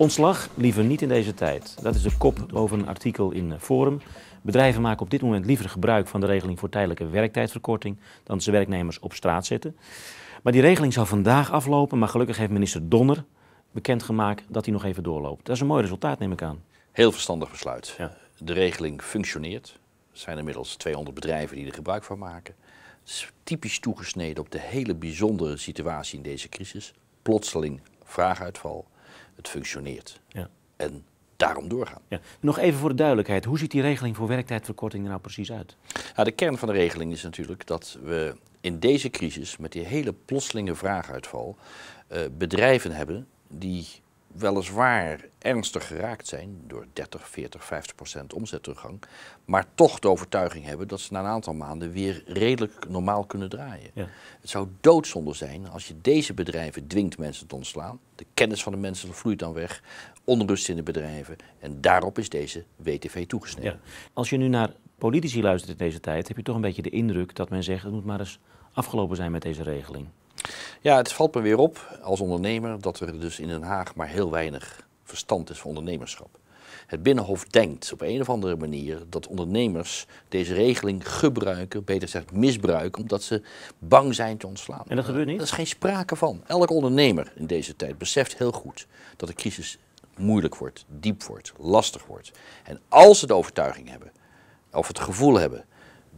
Ontslag liever niet in deze tijd. Dat is de kop boven een artikel in eh, Forum. Bedrijven maken op dit moment liever gebruik van de regeling voor tijdelijke werktijdverkorting dan ze werknemers op straat zetten. Maar die regeling zal vandaag aflopen, maar gelukkig heeft minister Donner bekendgemaakt dat hij nog even doorloopt. Dat is een mooi resultaat, neem ik aan. Heel verstandig besluit. Ja. De regeling functioneert. Er zijn inmiddels 200 bedrijven die er gebruik van maken. Het is typisch toegesneden op de hele bijzondere situatie in deze crisis. Plotseling vraaguitval het functioneert. Ja. En daarom doorgaan. Ja. Nog even voor de duidelijkheid, hoe ziet die regeling voor werktijdverkorting er nou precies uit? de kern van de regeling is natuurlijk dat we in deze crisis, met die hele plotselinge vraaguitval, eh, bedrijven hebben die weliswaar ernstig geraakt zijn door 30, 40, 50 procent omzettergang, maar toch de overtuiging hebben dat ze na een aantal maanden weer redelijk normaal kunnen draaien. Het zou doodzonde zijn als je deze bedrijven dwingt mensen te ontslaan. De kennis van de mensen vloeit dan weg, onrust in de bedrijven en daarop is deze WTV toegesneden. Als je nu naar politici luistert in deze tijd, heb je toch een beetje de indruk dat men zegt het moet maar eens afgelopen zijn met deze regeling. Ja, het valt me weer op als ondernemer dat er dus in Den Haag maar heel weinig verstand is van ondernemerschap. Het Binnenhof denkt op een of andere manier dat ondernemers deze regeling gebruiken, beter gezegd misbruiken, omdat ze bang zijn te ontslaan. En dat gebeurt niet? Er is geen sprake van. Elke ondernemer in deze tijd beseft heel goed dat de crisis moeilijk wordt, diep wordt, lastig wordt. En als ze de overtuiging hebben, of het gevoel hebben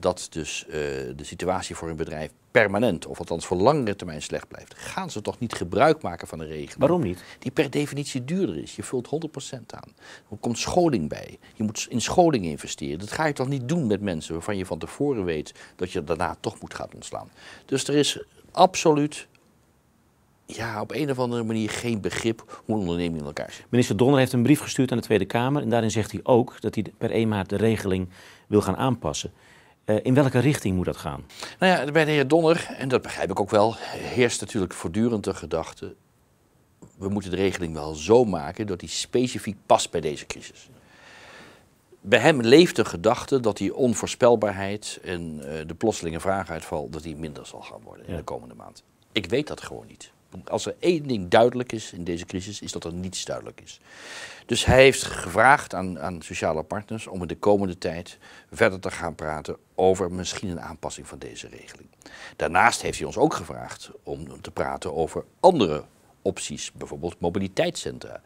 dat dus eh, de situatie voor een bedrijf permanent, of althans voor langere termijn slecht blijft, gaan ze toch niet gebruik maken van een regeling? Waarom niet? Die per definitie duurder is. Je vult 100% aan. Er komt scholing bij. Je moet in scholing investeren. Dat ga je toch niet doen met mensen waarvan je van tevoren weet dat je daarna toch moet gaan ontslaan. Dus er is absoluut ja, op een of andere manier geen begrip hoe een onderneming in elkaar zit. Minister Donner heeft een brief gestuurd aan de Tweede Kamer en daarin zegt hij ook dat hij per 1 maart de regeling wil gaan aanpassen. Eh, in welke richting moet dat gaan? Nou ja, bij de heer Donner, en dat begrijp ik ook wel, heerst natuurlijk voortdurend de gedachte. We moeten de regeling wel zo maken dat die specifiek past bij deze crisis. Bij hem leeft de gedachte dat die onvoorspelbaarheid en eh, de plotselinge vraaguitval dat die minder zal gaan worden in de komende maand. Ik weet dat gewoon niet als er één ding duidelijk is in deze crisis, is dat er niets duidelijk is. Dus hij heeft gevraagd aan, aan sociale partners om in de komende tijd verder te gaan praten over misschien een aanpassing van deze regeling. Daarnaast heeft hij ons ook gevraagd om te praten over andere opties, bijvoorbeeld mobiliteitscentra.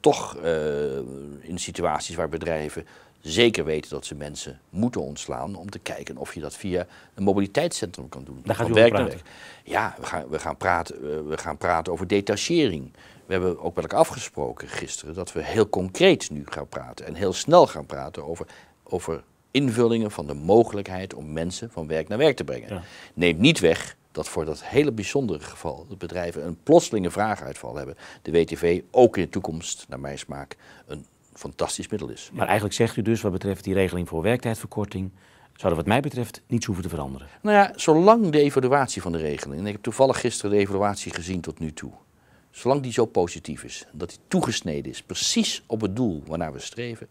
toch eh, in situaties waar bedrijven zeker weten dat ze mensen moeten ontslaan om te kijken of je dat via een mobiliteitscentrum kan doen. van werk naar werk. Ja, we gaan, we, gaan praten, eh, we gaan praten over detachering. We hebben ook wel afgesproken gisteren dat we heel concreet nu gaan praten en heel snel gaan praten over, over invullingen van de mogelijkheid om mensen van werk naar werk te brengen. Neemt niet weg dat voor dat hele bijzondere geval dat bedrijven een plotselinge vraaguitval hebben, de WTV ook in de toekomst, naar mijn smaak, een fantastisch middel is. Maar eigenlijk zegt u dus wat betreft die regeling voor werktijdverkorting, zou dat wat mij betreft niets hoeven te veranderen? Nou ja, zolang de evaluatie van de regeling, en ik heb toevallig gisteren de evaluatie gezien tot nu toe, zolang die zo positief is, dat die toegesneden is, precies op het doel waarnaar we streven,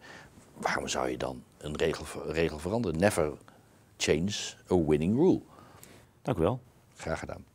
waarom zou je dan een regel, regel veranderen? Never change a winning rule. Dank u wel. Graag gedaan.